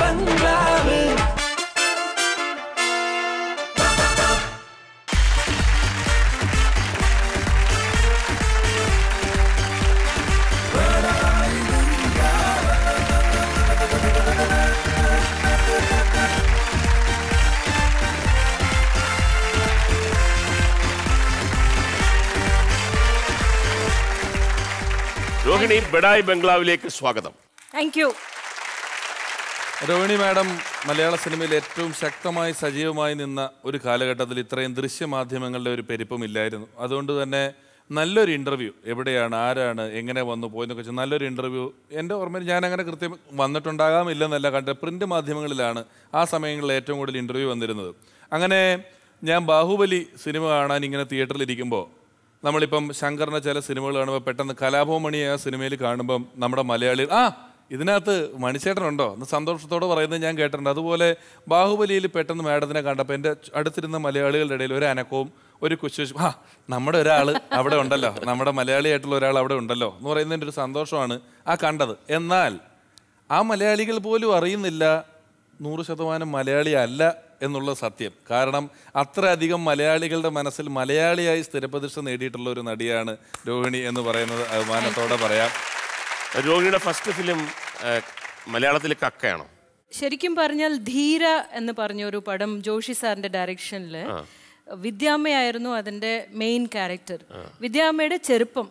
ಬಂಗಾಳಕ್ಕೆ ಹೊರನಿದ ಬಡಾಯಿ ಬಂಗಲಾವಕ್ಕೆ ಸ್ವಾಗತಂ ಥ್ಯಾಂಕ್ ಯು രോഹിണി മാഡം മലയാള സിനിമയിൽ ഏറ്റവും ശക്തമായി സജീവമായി നിന്ന ഒരു കാലഘട്ടത്തിൽ ഇത്രയും ദൃശ്യമാധ്യമങ്ങളുടെ ഒരു ഇല്ലായിരുന്നു അതുകൊണ്ട് തന്നെ നല്ലൊരു ഇൻ്റർവ്യൂ എവിടെയാണ് ആരാണ് എങ്ങനെ വന്നു പോയെന്നൊക്കെ വെച്ചാൽ നല്ലൊരു ഇൻ്റർവ്യൂ എൻ്റെ ഓർമ്മയിൽ ഞാൻ അങ്ങനെ കൃത്യം വന്നിട്ടുണ്ടാകാമില്ലെന്നല്ല കണ്ട പ്രിൻ്റ് മാധ്യമങ്ങളിലാണ് ആ സമയങ്ങളിൽ ഏറ്റവും കൂടുതൽ ഇൻ്റർവ്യൂ വന്നിരുന്നത് അങ്ങനെ ഞാൻ ബാഹുബലി സിനിമ കാണാൻ ഇങ്ങനെ തിയേറ്ററിലിരിക്കുമ്പോൾ നമ്മളിപ്പം ശങ്കറിൻ്റെ ചില സിനിമകൾ കാണുമ്പോൾ പെട്ടെന്ന് കലാഭവമണി ആ സിനിമയിൽ കാണുമ്പം നമ്മുടെ മലയാളി ആ ഇതിനകത്ത് മണിച്ചേട്ടനുണ്ടോ എന്ന് സന്തോഷത്തോടെ പറയുന്നത് ഞാൻ കേട്ടിട്ടുണ്ട് അതുപോലെ ബാഹുബലിയിൽ പെട്ടെന്ന് മാഡത്തിനെ കണ്ടപ്പോൾ എൻ്റെ അടുത്തിരുന്ന മലയാളികളുടെ ഇടയിൽ ഒരു അനക്കവും ഒരു കുശുശു ആ നമ്മുടെ ഒരാൾ അവിടെ ഉണ്ടല്ലോ നമ്മുടെ മലയാളിയായിട്ടുള്ള ഒരാൾ അവിടെ ഉണ്ടല്ലോ എന്ന് പറയുന്നതിൻ്റെ ഒരു സന്തോഷമാണ് ആ കണ്ടത് എന്നാൽ ആ മലയാളികൾ പോലും അറിയുന്നില്ല നൂറ് ശതമാനം മലയാളി അല്ല എന്നുള്ള സത്യം കാരണം അത്രയധികം മലയാളികളുടെ മനസ്സിൽ മലയാളിയായി സ്ഥിരപ്രതിഷ്ഠ നേടിയിട്ടുള്ള ഒരു നടിയാണ് രോഹിണി എന്ന് പറയുന്നത് അഭിമാനത്തോടെ പറയാം രോഹിണിയുടെ ഫസ്റ്റ് ഫിലിം മലയാളത്തിൽ കക്കയാണോ ശരിക്കും പറഞ്ഞാൽ ധീര എന്ന് പറഞ്ഞ ഒരു പടം ജോഷി സാറിന്റെ ഡയറക്ഷനിൽ വിദ്യാമ്മയായിരുന്നു അതിന്റെ മെയിൻ ക്യാരക്ടർ വിദ്യാമ്മയുടെ ചെറുപ്പം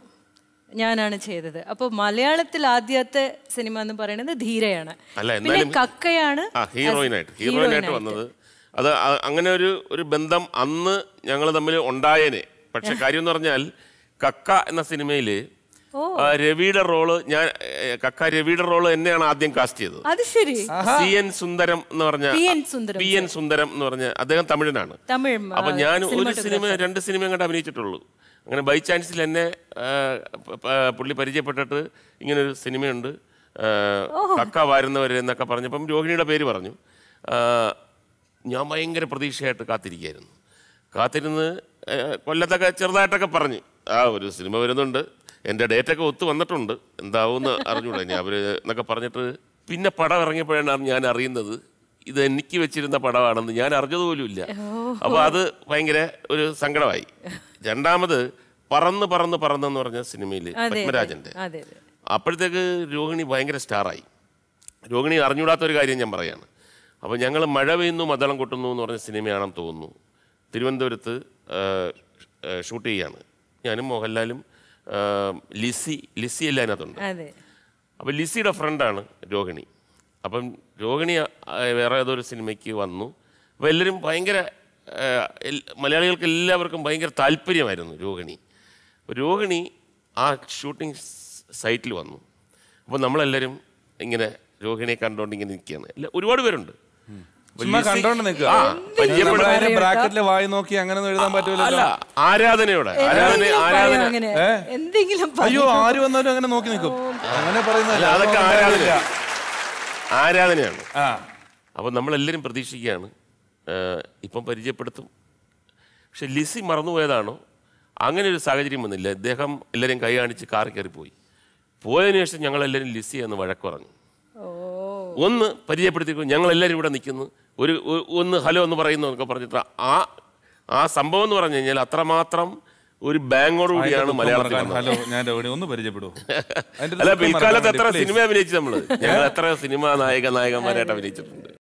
ഞാനാണ് ചെയ്തത് അപ്പോൾ മലയാളത്തിൽ ആദ്യത്തെ സിനിമ എന്ന് പറയുന്നത് ധീരയാണ് പിന്നെ കക്കയാണ് ഹീറോയിനായിട്ട് വന്നത് അത് അങ്ങനെ ഒരു ഒരു ബന്ധം അന്ന് ഞങ്ങൾ തമ്മിൽ ഉണ്ടായേനെ പക്ഷെ കാര്യം എന്ന് പറഞ്ഞാൽ കക്ക എന്ന സിനിമയിൽ രവിയുടെ റോള് ഞാൻ കക്ക രവിയുടെ റോള് എന്നെയാണ് ആദ്യം കാസ്റ്റ് ചെയ്തത് അത് ശരി സി എൻ സുന്ദരം എന്ന് പറഞ്ഞ പി എൻ സുന്ദരം എന്ന് പറഞ്ഞ അദ്ദേഹം തമിഴനാണ് അപ്പൊ ഞാൻ ഒരു സിനിമ രണ്ട് സിനിമയും കണ്ട് അഭിനയിച്ചിട്ടുള്ളൂ അങ്ങനെ ബൈ ചാൻസിൽ എന്നെ പുള്ളി പരിചയപ്പെട്ടിട്ട് ഇങ്ങനൊരു സിനിമയുണ്ട് കക്ക വാരുന്നവർ എന്നൊക്കെ പറഞ്ഞപ്പം രോഹിണിയുടെ പേര് പറഞ്ഞു ഞാൻ ഭയങ്കര പ്രതീക്ഷയായിട്ട് കാത്തിരിക്കുകയായിരുന്നു കാത്തിരുന്ന് കൊല്ലത്തൊക്കെ ചെറുതായിട്ടൊക്കെ പറഞ്ഞു ആ ഒരു സിനിമ വരുന്നുണ്ട് എൻ്റെ ഡേറ്റൊക്കെ ഒത്തു വന്നിട്ടുണ്ട് എന്താവുമെന്ന് അറിഞ്ഞൂടെ ഞാൻ അവർ എന്നൊക്കെ പറഞ്ഞിട്ട് പിന്നെ പടം ഇറങ്ങിയപ്പോഴാണ് ഞാൻ അറിയുന്നത് ഇത് എനിക്ക് വെച്ചിരുന്ന പടമാണെന്ന് ഞാൻ അറിഞ്ഞതുപോലുമില്ല അപ്പോൾ അത് ഭയങ്കര ഒരു സങ്കടമായി രണ്ടാമത് പറന്ന് പറന്ന് പറന്നെന്ന് പറഞ്ഞ സിനിമയിൽ പത്മരാജൻ്റെ അപ്പോഴത്തേക്ക് രോഹിണി ഭയങ്കര സ്റ്റാറായി രോഹിണി അറിഞ്ഞൂടാത്ത ഒരു കാര്യം ഞാൻ പറയാണ് അപ്പോൾ ഞങ്ങൾ മഴ പെയ്യുന്നു മതളം കൊട്ടുന്നു എന്ന് പറഞ്ഞ സിനിമയാണെന്ന് തോന്നുന്നു തിരുവനന്തപുരത്ത് ഷൂട്ട് ചെയ്യാണ് ഞാനും മോഹൻലാലും ലിസി ലിസി അല്ല അതിനകത്തുണ്ട് അപ്പം ലിസിയുടെ ഫ്രണ്ടാണ് രോഹിണി അപ്പം രോഹിണി വേറെ ഏതൊരു സിനിമയ്ക്ക് വന്നു അപ്പോൾ എല്ലാവരും ഭയങ്കര മലയാളികൾക്ക് എല്ലാവർക്കും ഭയങ്കര താല്പര്യമായിരുന്നു രോഹിണി രോഹിണി ആ ഷൂട്ടിംഗ് സൈറ്റിൽ വന്നു അപ്പോൾ നമ്മളെല്ലാവരും ഇങ്ങനെ രോഹിണിയെ കണ്ടുകൊണ്ട് ഇങ്ങനെ നിൽക്കുകയാണ് ഒരുപാട് പേരുണ്ട് കണ്ടോണ്ട് നിൽക്കുക ബ്രാക്കറ്റിൽ വായി നോക്കി അങ്ങനെ എഴുതാൻ ആരാധനയോടെ ആരാധന ആരാധന എന്തെങ്കിലും അയ്യോ ആര് വന്നാലും അങ്ങനെ നോക്കി നിൽക്കും ആരാധനയാണ് അപ്പൊ നമ്മളെല്ലാരും പ്രതീക്ഷിക്കുകയാണ് ഇപ്പം പരിചയപ്പെടുത്തും പക്ഷെ ലിസി മറന്നുപോയതാണോ അങ്ങനെ ഒരു സാഹചര്യം വന്നില്ല ഇദ്ദേഹം എല്ലാരെയും കൈ കാണിച്ച് കാർ കയറി പോയി പോയതിനു ശേഷം ഞങ്ങളെല്ലാരും ലിസി എന്ന് വഴക്ക് പറഞ്ഞു ഒന്ന് ഞങ്ങൾ ഞങ്ങളെല്ലാവരും ഇവിടെ നിൽക്കുന്നു ഒരു ഒന്ന് ഹലോ എന്ന് പറയുന്നു എന്നൊക്കെ പറഞ്ഞിട്ട് ആ ആ സംഭവം എന്ന് പറഞ്ഞു കഴിഞ്ഞാൽ അത്രമാത്രം ഒരു ബാങ്കോട് കൂടിയാണ് മലയാളം ഞാൻ ഒന്ന് അല്ല പിൽക്കാലത്ത് എത്ര സിനിമ അഭിനയിച്ചു നമ്മള് ഞങ്ങൾ എത്ര സിനിമ നായക നായകന്മാരായിട്ട് അഭിനയിച്ചിട്ടുണ്ട്